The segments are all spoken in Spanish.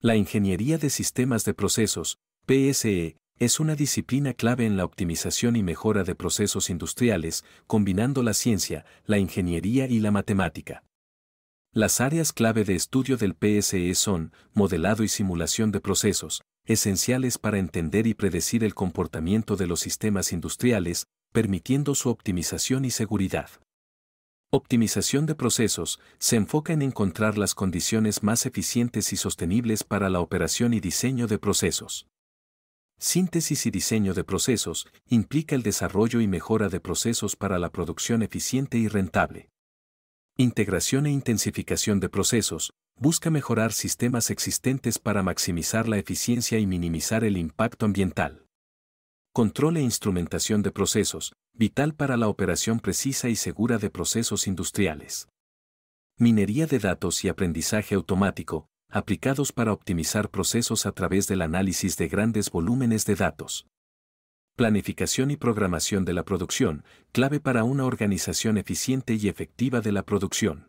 La ingeniería de sistemas de procesos, PSE, es una disciplina clave en la optimización y mejora de procesos industriales, combinando la ciencia, la ingeniería y la matemática. Las áreas clave de estudio del PSE son modelado y simulación de procesos, esenciales para entender y predecir el comportamiento de los sistemas industriales, permitiendo su optimización y seguridad. Optimización de procesos se enfoca en encontrar las condiciones más eficientes y sostenibles para la operación y diseño de procesos. Síntesis y diseño de procesos implica el desarrollo y mejora de procesos para la producción eficiente y rentable. Integración e intensificación de procesos busca mejorar sistemas existentes para maximizar la eficiencia y minimizar el impacto ambiental. Control e instrumentación de procesos vital para la operación precisa y segura de procesos industriales. Minería de datos y aprendizaje automático, aplicados para optimizar procesos a través del análisis de grandes volúmenes de datos. Planificación y programación de la producción, clave para una organización eficiente y efectiva de la producción.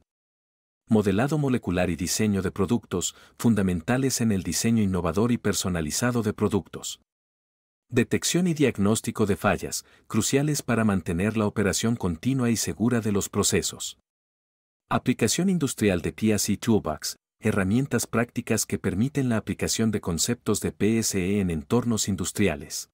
Modelado molecular y diseño de productos, fundamentales en el diseño innovador y personalizado de productos. Detección y diagnóstico de fallas, cruciales para mantener la operación continua y segura de los procesos. Aplicación industrial de PSE Toolbox, herramientas prácticas que permiten la aplicación de conceptos de PSE en entornos industriales.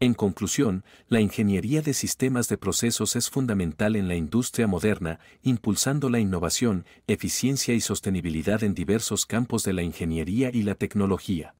En conclusión, la ingeniería de sistemas de procesos es fundamental en la industria moderna, impulsando la innovación, eficiencia y sostenibilidad en diversos campos de la ingeniería y la tecnología.